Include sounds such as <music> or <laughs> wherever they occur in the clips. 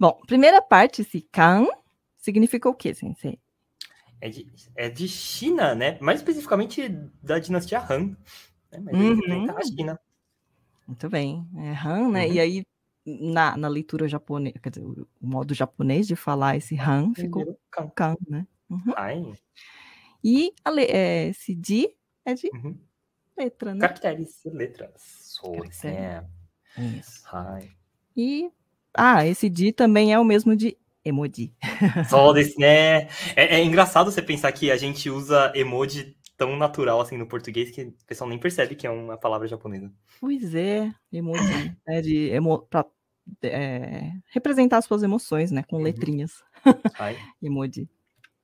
Bom, primeira parte, esse Kan significa o quê? sensei? É de, é de China, né? Mais especificamente da dinastia Han. Né? Mas uhum. tá na China. Muito bem. É Han, né? Uhum. E aí, na, na leitura japonesa, quer dizer, o modo japonês de falar esse Han uhum. ficou kan, kan né? Uhum. E a, é, esse Di é de uhum letra, né? Caracteres, letras. Caracteres. Isso. Hi. E, ah, esse D também é o mesmo de emoji. <laughs> Só desse, né? É, é engraçado você pensar que a gente usa emoji tão natural assim no português que o pessoal nem percebe que é uma palavra japonesa. Pois é, emoji, né? De emo, pra, é, representar suas emoções, né? Com uhum. letrinhas. Uhum. <laughs> emoji.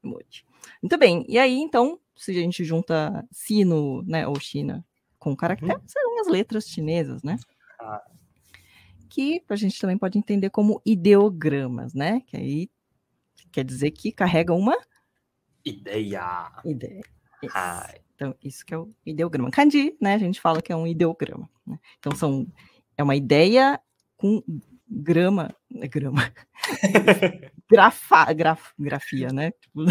Emoji. Muito bem. E aí, então, se a gente junta sino, né, ou China com caractere, uhum. serão as letras chinesas, né? Ah. Que a gente também pode entender como ideogramas, né? Que aí quer dizer que carrega uma ideia. Ideia. Isso. Então, isso que é o ideograma. Kanji, né? A gente fala que é um ideograma. Né? Então, são, é uma ideia com grama. Né, grama. <laughs> grafa, graf, grafia, né? Tipo...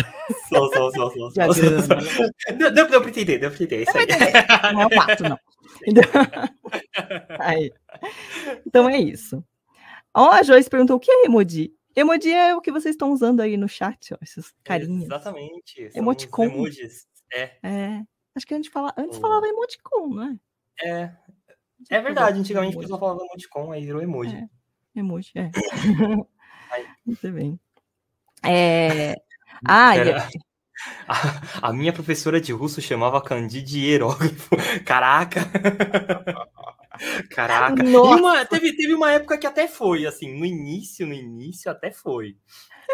Sou, <laughs> <laughs> sou, assim. Deu, deu, deu pra entender, deu pra entender. É é, não é um pato, não. <laughs> Então é isso. Ó, a Joyce perguntou o que é emoji? Emoji é o que vocês estão usando aí no chat, ó, esses carinhas. Exatamente. Emoticon. Emojis. É. é. Acho que a gente fala, antes falava emoticon, não é? É. É verdade, antigamente o pessoal falava emoticon, aí virou emoji. É. Emoji, é. Muito bem. É... Hum, ah, Era... <laughs> a, a, minha professora de russo chamava Candide hierógrafo. Caraca! Caraca! Uma, teve, teve uma época que até foi, assim, no início, no início até foi.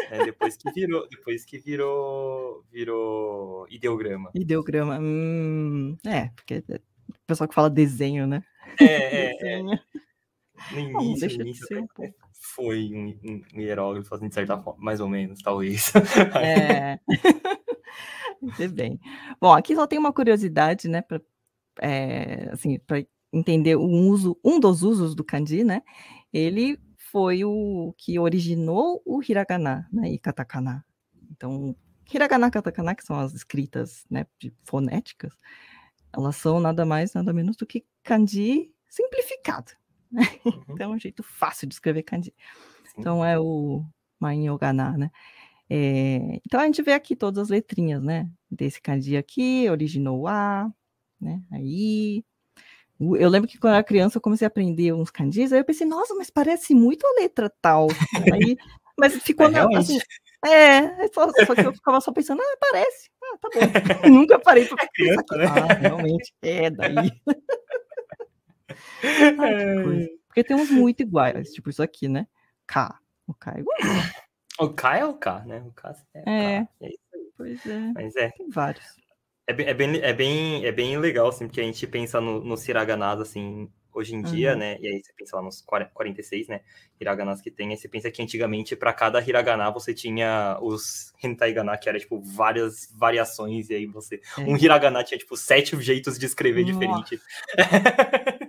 É, depois que virou, depois que virou, virou ideograma. Ideograma, hum, é, porque é o pessoal que fala desenho, né? É, é, é. No início, no início, um pouco foi um, um hieróglifo, assim, de certa uhum. forma, mais ou menos, talvez. É. Muito <laughs> bem. Bom, aqui só tem uma curiosidade, né, para é, assim, para entender o uso, um dos usos do kanji, né? Ele foi o que originou o hiragana né, e katakana. Então, hiragana e katakana, que são as escritas né, fonéticas, elas são nada mais, nada menos do que kanji simplificado, né? Uhum. <laughs> Então é um jeito fácil de escrever kanji. Então, Sim. Então é o Mainyoganá, né? É, então a gente vê aqui todas as letrinhas, né? Desse kanji aqui, originou A, né? Aí. Eu lembro que quando eu era criança eu comecei a aprender uns kanjis, aí eu pensei, nossa, mas parece muito a letra tal. Aí, mas <laughs> ficou é, na, assim, é, só, só, que eu ficava só pensando, ah, parece, ah, tá bom. <laughs> Nunca parei pra é pensar criança, que, né? ah, realmente, é daí. <laughs> Ai, é. Porque tem uns muito iguais, tipo isso aqui, né? K. O K é igual. O K é o K, né? O K é, o é. K. é, é Pois é. Mas é. Tem vários. É, é, bem, é, bem, é bem legal, assim, porque a gente pensa no, nos hiraganas, assim, hoje em dia, uhum. né? E aí você pensa lá nos 46, né? Hiraganas que tem. Aí você pensa que antigamente, para cada hiragana, você tinha os hentaigana, que era, tipo, várias variações. E aí você... É. Um hiragana tinha, tipo, sete jeitos de escrever Nossa. diferentes. <laughs>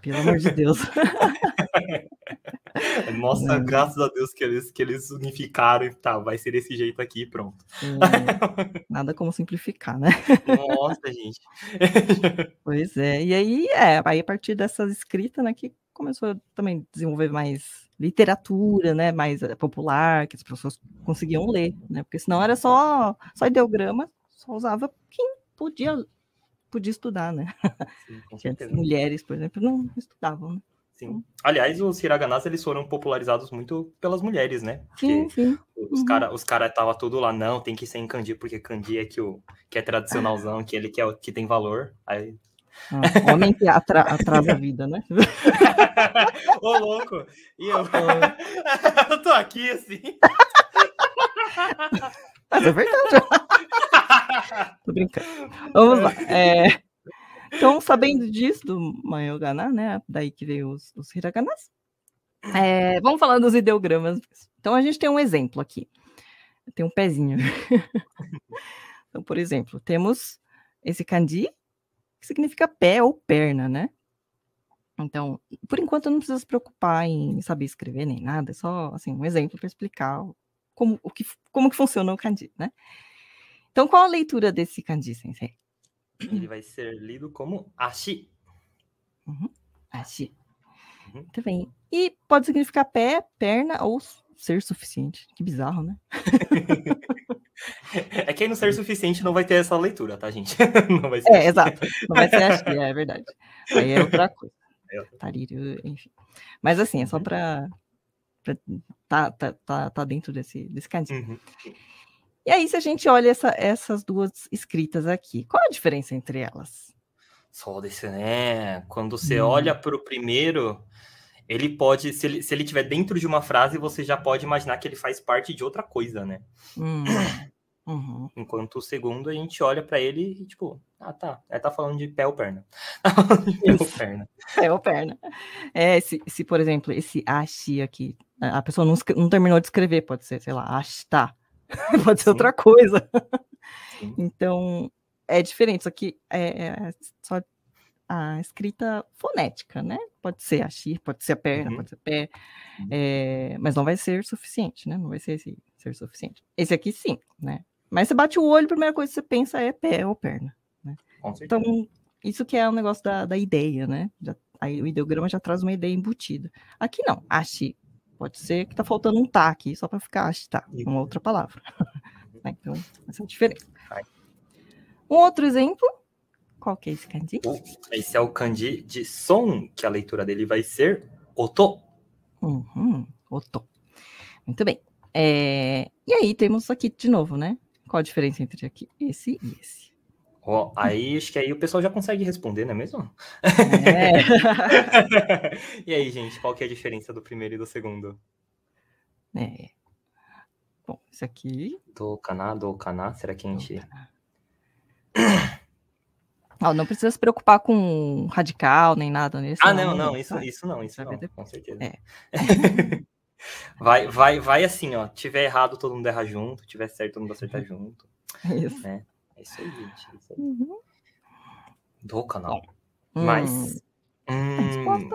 Pelo amor de Deus. Nossa, <laughs> graças a Deus que eles, que eles unificaram e tá, vai ser desse jeito aqui pronto. É, nada como simplificar, né? Nossa, gente. <laughs> pois é, e aí, é, aí a partir dessas escritas, né, que começou também a desenvolver mais literatura, né, mais eh, popular, que as pessoas conseguiam ler, né, porque senão era só, só ideograma, só usava quem podia podia estudar, né? Sim, com <laughs> Mulheres, por exemplo, não estudavam, né? Sim. Então Aliás, os hiraganas, eles foram popularizados muito pelas mulheres, né? Porque sim, sim. Os uhum. cara caras os cara tava tudo lá, não, tem que ser em kanji, porque kanji é que, o, que é tradicionalzão, que ele que, é, que tem valor. Aí... Ah, homem que atra, atrasa a vida, né? <laughs> Ô, louco! E eu... <laughs> eu tô aqui, assim... Mas é verdade. <laughs> Tô brincando. Vamos lá. É, então, sabendo disso, do Mayogana, né? Daí que veio os, os hiraganas. É, vamos falar dos ideogramas. Então, a gente tem um exemplo aqui. Tem um pezinho. <laughs> então, por exemplo, temos esse kanji, que significa pé ou perna, né? Então, por enquanto, não precisa se preocupar em saber escrever nem nada, é só assim, um exemplo para explicar como, o que, como que funciona o kanji, né? Então, qual a leitura desse kanji, sensei? Ele vai ser lido como ashi. Uhum. Ashi. Uhum. Muito bem. E pode significar pé, perna ou ser suficiente. Que bizarro, né? <laughs> é que aí no ser suficiente não vai ter essa leitura, tá, gente? <laughs> Não vai ser. É, ashi. exato. Não vai ser ashi, é, verdade. Aí é outra coisa. É Tarírio, Tariru, enfim. Mas assim, é só uhum. para tá, tá, tá, tá dentro desse, desse Uhum. E aí, se a gente olha essa, essas duas escritas aqui, qual a diferença entre elas? Só desse, né? Quando você hum. olha uhum. para o primeiro, ele pode, se ele, se ele tiver dentro de uma frase, você já pode imaginar que ele faz parte de outra coisa, né? Hum. Uhum. Enquanto o segundo, a gente olha para ele e, tipo, ah, tá. Ela é, tá falando de pé ou perna. <laughs> Tá pé ou perna. Pé ou perna. É, se, se, por exemplo, esse ashi aqui, a pessoa não, não terminou de escrever, pode ser, sei lá, tá. <laughs> pode ser Sim. outra coisa. Sim. Então, é diferente, só que é, é, é só a escrita fonética, né? Pode ser a x, pode ser a perna, uhum. pode ser pé, uhum. é, mas não vai ser suficiente, né? Não vai ser esse ser suficiente. Esse aqui sim, né? Mas você bate o olho, a primeira coisa que você pensa é pé ou perna. Né? Então, isso que é o um negócio da, da ideia, né? Já, aí o ideograma já traz uma ideia embutida. Aqui não, X Pode ser que está faltando um tá aqui, só para ficar hashtag, tá, uma outra palavra. Uhum. <laughs> Né, então, essa é a diferença. Um outro exemplo. Qual que é esse kanji? Esse é o kanji de som, que a leitura dele vai ser oto. Uhum, oto. Muito bem. É... E aí temos aqui de novo, né? Qual a diferença entre aqui, esse e esse? Ó, aí acho que aí o pessoal já consegue responder, não é mesmo? É. <laughs> e aí, gente, qual que é a diferença do primeiro e do segundo? É. Bom, isso aqui. Do Kaná, do Kaná, será que a gente. Oh, não precisa se preocupar com radical nem nada nesse Ah, não, não, né? isso, isso não, isso não, com certeza. É. <laughs> vai, vai, vai assim, ó. Tiver errado, todo mundo erra junto. Tiver certo, todo mundo acerta <laughs> junto. Isso. Né? É isso aí, gente. É isso aí. Uhum. Do canal. Hum. Mas. Hum.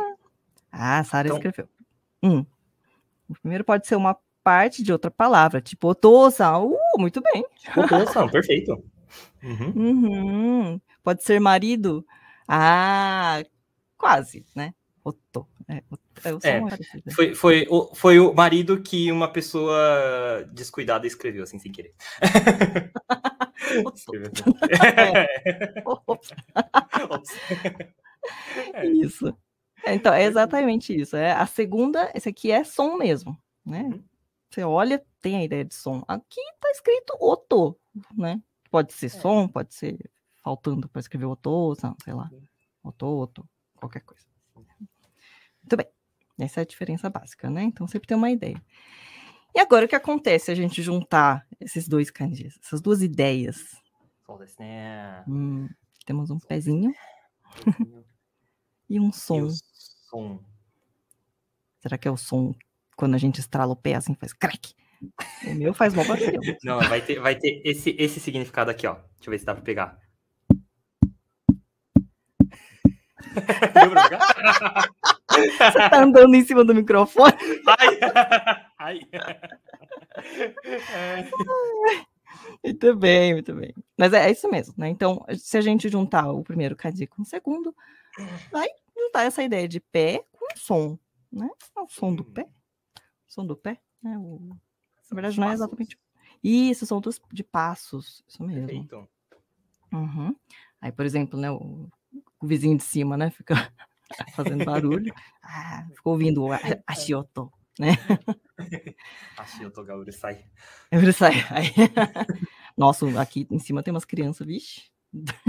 Ah, a Sara então... escreveu. Hum. O primeiro pode ser uma parte de outra palavra, tipo otosan. Uh, muito bem. Otosan, <laughs> perfeito. Uhum. Uhum. Pode ser marido? Ah, quase, né? otô é, é, foi, foi, o, foi o marido que uma pessoa descuidada escreveu, assim, sem querer. isso. Então, é exatamente isso. É, a segunda, esse aqui é som mesmo, né? Uhum. Você olha, tem a ideia de som. Aqui tá escrito oto, né? Pode ser é. som, pode ser faltando para escrever oto, sei lá. Oto, uhum. oto, qualquer coisa. Muito bem. Essa é a diferença básica, né? Então sempre tem uma ideia. E agora o que acontece se a gente juntar esses dois kanjis, essas duas ideias? Hum, temos um pezinho <laughs> e um som. Será que é o som quando a gente estrala o pé assim faz crack? O meu faz mal barulho. <laughs> Não, vai ter, vai ter esse, esse significado aqui, ó. Deixa eu ver se dá pra pegar. <laughs> Deu pegar? Você tá andando em cima do microfone? Ai, ai. É. Muito bem, muito bem. Mas é, é, isso mesmo, né? Então, se a gente juntar o primeiro cadê com o segundo, vai juntar essa ideia de pé com som, né? É o som do hum. pé. O som do pé, né? O... Na verdade, não é exatamente. Isso, som dos, de passos. Isso mesmo. Perfeito. Uhum. Aí, por exemplo, né, o, o vizinho de cima, né? Fica fazendo barulho. Ah, ficou ouvindo o Ashioto, né? A Shioto ga urusai. Nossa, aqui em cima tem umas crianças, vixe.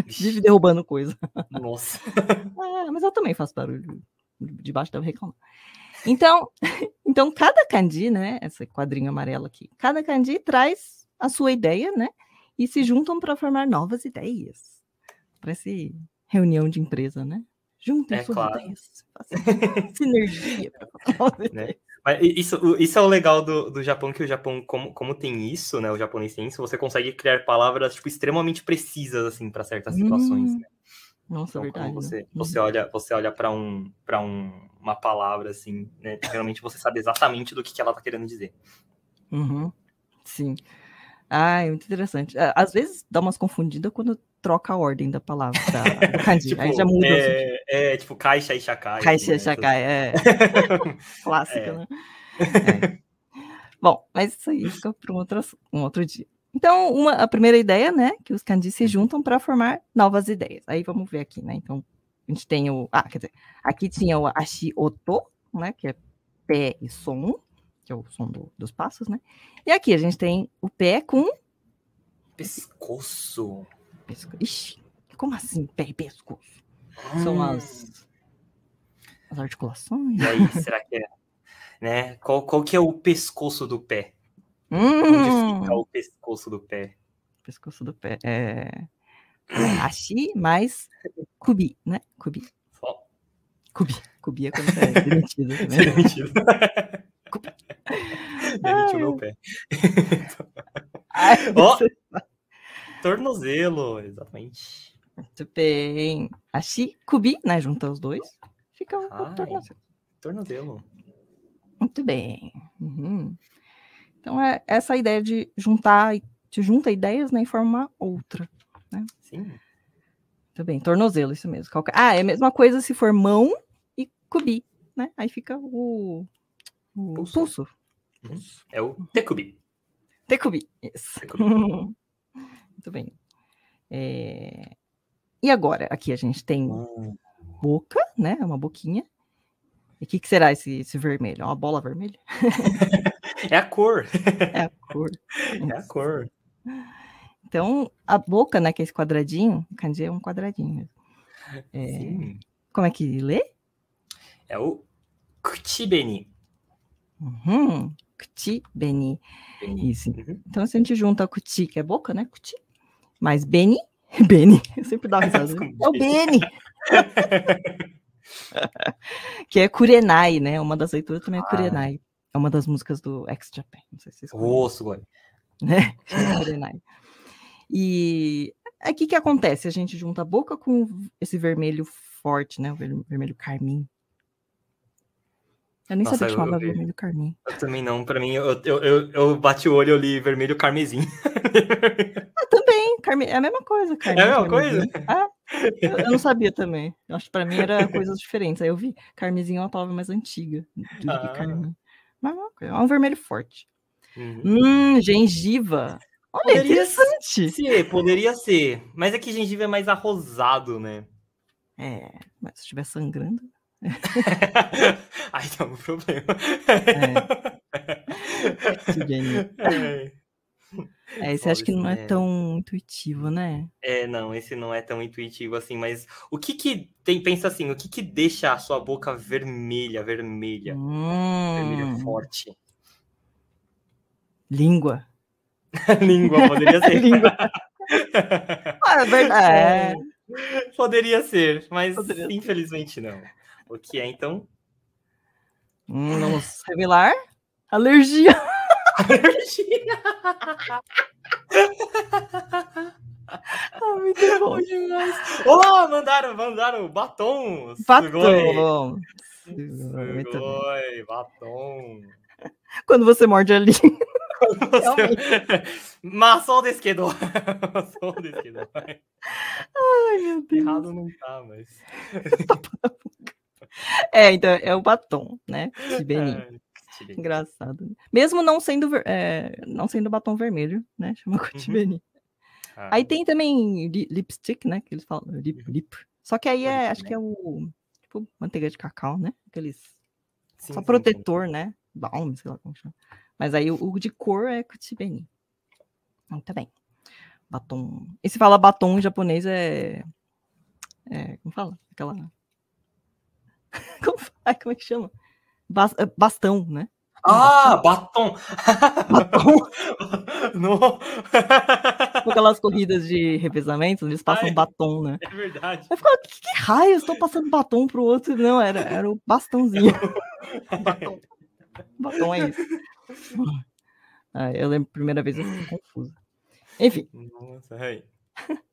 Vive derrubando coisa. Nossa. <laughs> Ah, mas eu também faço barulho. Debaixo da reclamar. Então, <laughs> então, cada candi, né? Esse quadrinho amarelo aqui. Cada candi traz a sua ideia, né? E se juntam para formar novas ideias. Parece reunião de empresa, né? Juntem é, suas claro. ideias. <laughs> Sinergia. né? Mas isso, isso é o legal do, do Japão, que o Japão, como, como tem isso, né? O japonês tem isso, você consegue criar palavras tipo, extremamente precisas, assim, para certas hum. situações, né? Nossa, então, verdade. Você, né? você olha, você olha para um, para um, uma palavra assim, né? Realmente você sabe exatamente do que, que ela está querendo dizer. Uhum. Sim. Ah, é muito interessante. Ah, às vezes dá umas confundidas quando troca a ordem da palavra. Da, <laughs> tipo, aí já muda. Assim. É, é, tipo caixa e chacai. Caixa assim, e né, chacai, é. <laughs> Clássica, é. né? É. Bom, mas isso aí fica para um outro, um outro dia. Então, uma, a primeira ideia, né, que os candis se uhum. juntam para formar novas ideias. Aí vamos ver aqui, né? Então, a gente tem o. Ah, quer dizer, aqui tinha o Oto, né, que é pé e som que é o som do, dos passos, né? E aqui a gente tem o pé com. Pescoço. Pesco... Ixi, como assim pé e pescoço? Hum. São as. As articulações. E aí, será que é? Né? Qual, qual que é o pescoço do pé? Hum. Onde fica o pescoço do pé? Pescoço do pé. É. é Ashi mais Kubi, né? Kubi. Cubi, Kubi. Kubi é quando é demitido. <laughs> Né? demitido. Demitiu <laughs> meu pé. Ó, <laughs> oh, tornozelo, exatamente. Muito bem. A cubi, né? Junta os dois. Fica o tornozelo. Tornozelo. Muito bem. Uhum. Então é essa ideia de juntar, te junta ideias né, e forma outra. Né? Sim. Muito bem, tornozelo, isso mesmo. Calca... Ah, é a mesma coisa se for mão e cubi, né? Aí fica o o pulso. pulso. É o Tecubi. Tecubi, isso. Tekubi. <laughs> Muito bem. É... E agora? Aqui a gente tem hum. boca, né? Uma boquinha. E o que, que, será esse, esse vermelho? Uma bola vermelha? <laughs> é a cor. É a cor. Isso. <laughs> É a cor. Então, a boca, né, que é esse quadradinho, o kanji é um quadradinho. É... Como é que lê? É o kuchibeni. Uhum. Kuti, beni. Isso. Uhum. Então, se a gente junta kuti, que é boca, né? Kuti. Mais beni, <laughs> beni. Eu sempre dá risada. Né? <laughs> é o beni. <laughs> que é Kurenai, né? Uma das leituras também é ah. Kurenai. É uma das músicas do Ex Japan. Não sei se vocês conhecem. né? Kurenai. E aqui que acontece? A gente junta a boca com esse vermelho forte, né? O vermelho carmim. Eu nem Nossa, sabia que chamava eu, vermelho carmim. Eu também não, pra mim, eu, eu, eu, eu bati o olho e li vermelho carmesim. ah, também, carme... é a mesma coisa, cara. É a mesma carmesim. coisa? Ah, eu, eu, não sabia também. Eu acho que pra mim era coisas diferentes. Aí eu vi, carmesim é uma palavra mais antiga do ah. que carmim. Mas é, é um vermelho forte. Uhum. Hum, gengiva. Olha, poderia interessante. Ser, poderia ser. Mas é que gengiva é mais arrosado, né? É, mas se estiver sangrando. <laughs> Aí tá um problema. É. Que É. É, esse acho que não é, tão intuitivo, né? É, não, esse não é tão intuitivo assim, mas o que que tem, pensa assim, o que que deixa a sua boca vermelha, vermelha, hum. vermelha forte? Língua. <laughs> Língua, poderia ser. <laughs> Língua. ah, é verdade. É. Poderia ser, mas poderia. infelizmente não. O que é então? Hum, vamos <laughs> revelar? Alergia. Alergia. <laughs> ah, muito bom demais. Oh, mandaram, mandaram batom. Batom. Sugoi, batom. Quando você morde ali. <laughs> Maçom de esquerdo. Só o desquedor. Ai, meu Deus. Errado não tá, mas. Tá tá é, então é o batom, né? De é, Benin. É, Engraçado. Mesmo não sendo, é, não sendo batom vermelho, né? <laughs> Chama Cotibeni. Uhum. Ah. Aí tem também li, lipstick, né? Que eles falam lip, uhum. lip. Só que aí é, acho que é né? o tipo manteiga de cacau, né? Aqueles sim, só sim, protetor, sim. né? Balm, sei lá como chama. Mas aí o, o de cor é Cotibeni. Muito bem. Batom. E se fala batom em japonês é, é como fala? Aquela <laughs> Como, como é que chama? Eh, bastão, né? Ah, batom! Batom! <laughs> no... Aquelas corridas de revezamento, eles passam Ai, batom, né? É verdade. Eu ficou que, que raio? Estou passando batom pro outro. Não, era, era o bastãozinho. <laughs> batom. batom é isso. Ah, eu lembro, primeira vez eu fiquei confusa. Enfim. Nossa, é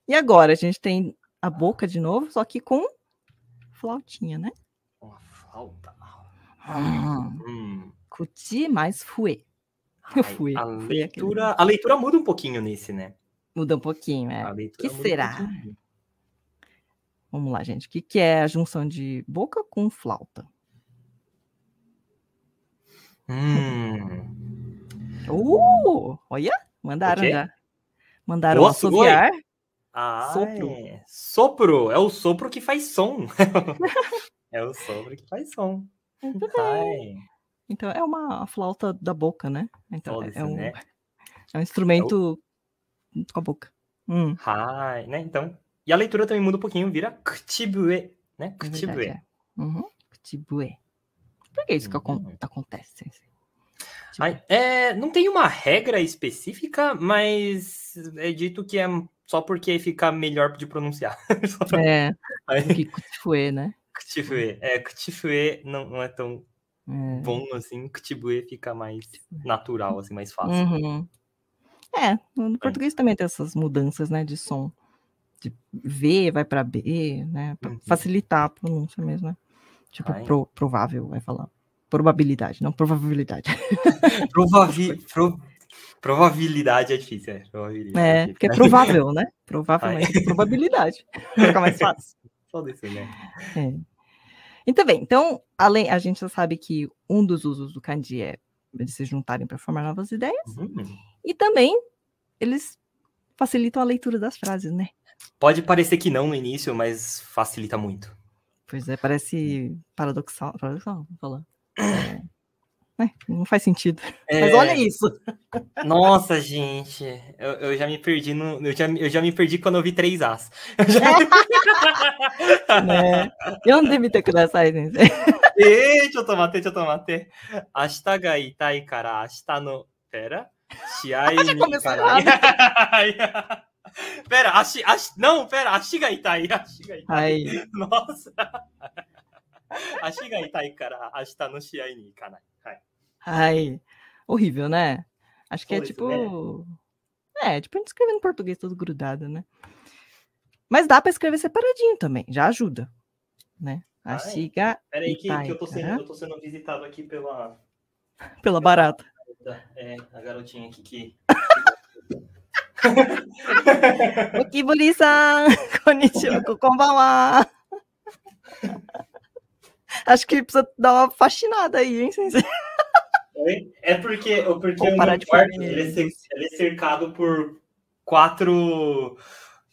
E agora? A gente tem a boca de novo, só que com flautinha, né? alta. Ah, hum. mas mais <laughs> fui, a, fui leitura, a leitura muda um pouquinho nesse, né? Muda um pouquinho, é. O que será? Um Vamos lá, gente. O que, que é a junção de boca com flauta? Hum. Uh, olha, mandaram já. Mandaram assoviar. Ah, sopro. É. Sopro, é o sopro que faz som. <laughs> É o sobre que faz som. Muito Vai. bem. Então é uma flauta da boca, né? Então é, é um, né? é um instrumento Eu... É com a boca. Hum. Hai, né? Então. E a leitura também muda um pouquinho, vira Ktibue, né? Ktibue. É, é. Uhum. Por que isso que uhum. acontece? Ai, é, não tem uma regra específica, mas é dito que é só porque fica melhor de pronunciar. <laughs> É, Aí... <laughs> que foi, né? Kutibue. É, Kutibue não, não é tão é. bom assim. Kutibue fica mais é. natural, assim, mais fácil. Uhum. É, no é. português é. também tem essas mudanças, né, de som. De V vai para B, né, pra uhum. facilitar a pronúncia mesmo, né? Tipo, pro, provável, vai falar. Probabilidade, não probabilidade. <laughs> Provavi, pro, Probabilidade é difícil, é. Probabilidade é, é difícil. porque é provável, né? Provavelmente é <laughs> probabilidade. Fica mais fácil. Só disso, né? <laughs> É. Então, bem, então, além, a gente já sabe que um dos usos do Kandi é eles se juntarem para formar novas ideias. Uhum. E também eles facilitam a leitura das frases, né? Pode parecer que não no início, mas facilita muito. Pois é, parece paradoxal, paradoxal falar. <clears throat> É né? Não faz sentido. É... Mas olha isso. Nossa, gente. Eu, eu já me perdi no. Eu já, eu já me perdi quando eu vi três As. Eu, <laughs> já... é. eu não devia ter kudasai, Deixa eu tomar, deixa eu tomar. Hashita ga itai tá kara, hashita tá no. Pera. Shiai já começou errado. pera, ashi, ashi, não, pera, ashi ga itai, ashi ga itai. Nossa. 足が痛いから明日の試合に行かない。<laughs> Ai, horrível, né? Acho que é Foi, é tipo, é tipo. Né? É, tipo, a gente escrevendo português todo grudado, né? Mas dá para escrever separadinho também, já ajuda, né? A ah, é? siga. Peraí, que, que eu, tô sendo, eu tô sendo visitado aqui pela. Pela barata. É, a garotinha aqui que. <laughs> o Kiburi-san! <laughs> Konnichiwa, konbanwa! <laughs> Acho que precisa dar uma faxinada aí, hein, sensei? É porque, é porque o meu quarto ele é, ele é cercado por quatro.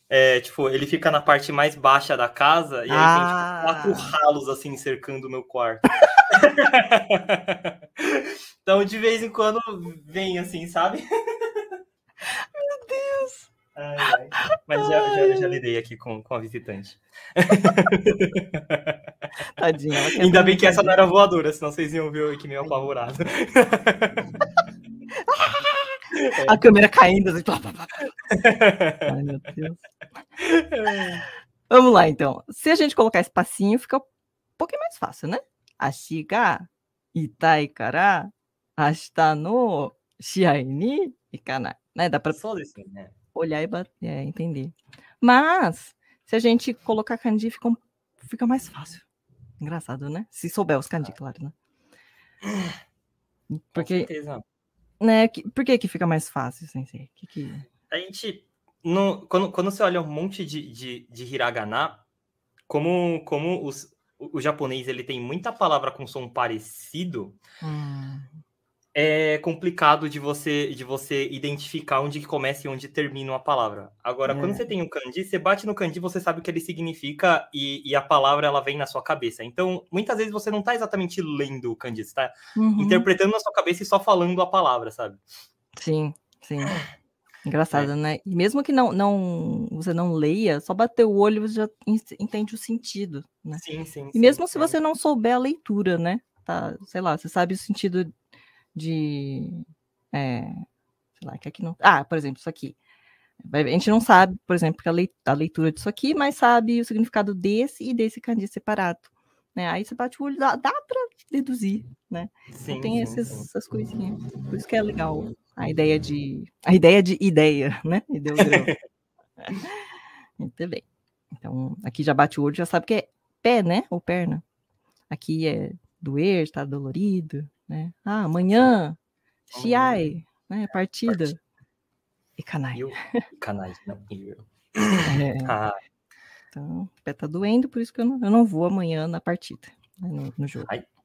É, tipo, ele fica na parte mais baixa da casa e aí tem tipo, ah. quatro ralos assim cercando o meu quarto. <laughs> então, de vez em quando vem assim, sabe? <laughs> Mas já, já, já lidei aqui com, com a visitante. Tadinha. Ainda bem que essa não era voadora, senão vocês iam ver que aqui meio apavorado. <laughs> A câmera caindo. Assim, Ai, meu Deus. Vamos lá, então. Se a gente colocar espacinho, fica um pouquinho mais fácil, né? Ashiga itaikara hashita no shiai ni ikanai. Né? Dá pra... Só assim, né? olhar e bater, é, entender. Mas, se a gente colocar kanji, fica, um, fica mais fácil. Engraçado, né? Se souber os kanji, ah. claro, né? Porque, né, que, por que que fica mais fácil, sensei? Que que... A gente, no, quando, quando você olha um monte de, de, de hiragana, como, como os, o, o japonês ele tem muita palavra com som parecido, hum é complicado de você de você identificar onde começa e onde termina uma palavra. Agora, é. quando você tem um kanji, você bate no kanji, você sabe o que ele significa e, e a palavra ela vem na sua cabeça. Então, muitas vezes você não está exatamente lendo o kanji, você tá uhum. interpretando na sua cabeça e só falando a palavra, sabe? Sim, sim. Engraçado, é. né? E mesmo que não, não você não leia, só bater o olho você já entende o sentido, né? Sim, sim. E mesmo sim, se sim. É. você não souber a leitura, né? Tá, sei lá, você sabe o sentido de é, sei lá, que aqui não. Ah, por exemplo, isso aqui. A gente não sabe, por exemplo, a leitura disso aqui, mas sabe o significado desse e desse candido separado. Né? Aí você bate o olho, dá, dá para deduzir, né? Então sim, então, tem sim, essas, sim. essas coisinhas. Por isso que é legal a ideia de. A ideia de ideia, né? <laughs> Muito bem. Então, aqui já bate o olho, já sabe que é pé, né? Ou perna. Aqui é doer, está dolorido, né? Ah, amanhã, Xiai, né? É, partida. E Canai. canai, não, É. Ah. Então, o pé tá doendo, por isso que eu não, eu não vou amanhã na partida, né, no, no jogo. Ai.